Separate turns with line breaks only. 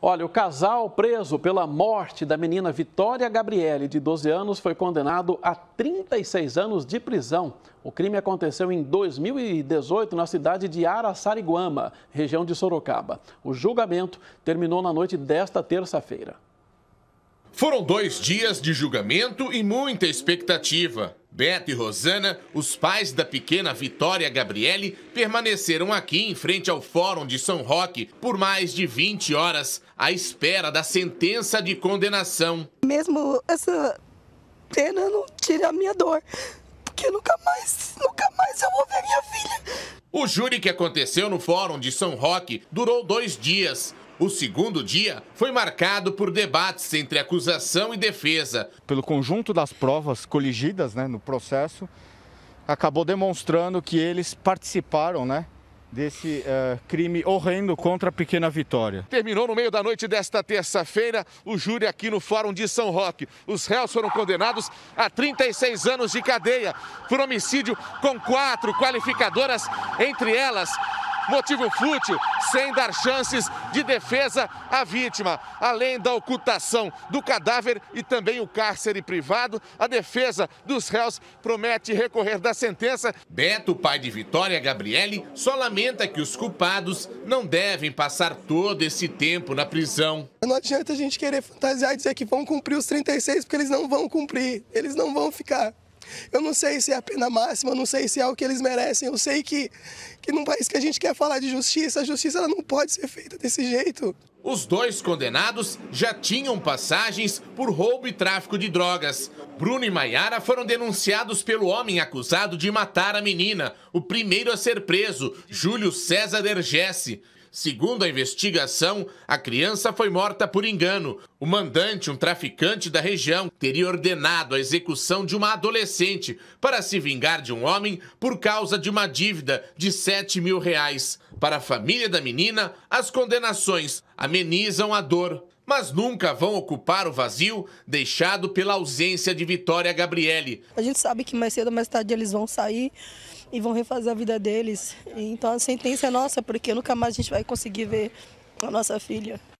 Olha, o casal preso pela morte da menina Vitória Gabriele, de 12 anos, foi condenado a 36 anos de prisão. O crime aconteceu em 2018 na cidade de Araçariguama, região de Sorocaba. O julgamento terminou na noite desta terça-feira.
Foram dois dias de julgamento e muita expectativa. Beto e Rosana, os pais da pequena Vitória Gabriele, permaneceram aqui em frente ao Fórum de São Roque por mais de 20 horas, à espera da sentença de condenação.
Mesmo essa pena não tira a minha dor, porque nunca mais, nunca mais eu vou ver minha filha.
O júri que aconteceu no Fórum de São Roque durou dois dias. O segundo dia foi marcado por debates entre acusação e defesa. Pelo conjunto das provas coligidas né, no processo, acabou demonstrando que eles participaram, né? desse uh, crime horrendo contra a Pequena Vitória. Terminou no meio da noite desta terça-feira o júri aqui no Fórum de São Roque. Os réus foram condenados a 36 anos de cadeia por homicídio com quatro qualificadoras, entre elas motivo fútil, sem dar chances de defesa à vítima. Além da ocultação do cadáver e também o cárcere privado, a defesa dos réus promete recorrer da sentença. Beto, pai de Vitória Gabriele, só lamenta que os culpados não devem passar todo esse tempo na prisão.
Não adianta a gente querer fantasiar e dizer que vão cumprir os 36, porque eles não vão cumprir, eles não vão ficar. Eu não sei se é a pena máxima, não sei se é o que eles merecem. Eu sei que, que num país que a gente quer falar de justiça, a justiça ela não pode ser feita desse jeito. Os
dois condenados já tinham passagens por roubo e tráfico de drogas. Bruno e Maiara foram denunciados pelo homem acusado de matar a menina, o primeiro a ser preso, Júlio César Ergesse. Segundo a investigação, a criança foi morta por engano. O mandante, um traficante da região, teria ordenado a execução de uma adolescente para se vingar de um homem por causa de uma dívida de 7 mil reais. Para a família da menina, as condenações amenizam a dor mas nunca vão ocupar o vazio deixado pela ausência de Vitória Gabriele.
A gente sabe que mais cedo ou mais tarde eles vão sair e vão refazer a vida deles. Então a sentença é nossa, porque nunca mais a gente vai conseguir ver a nossa filha.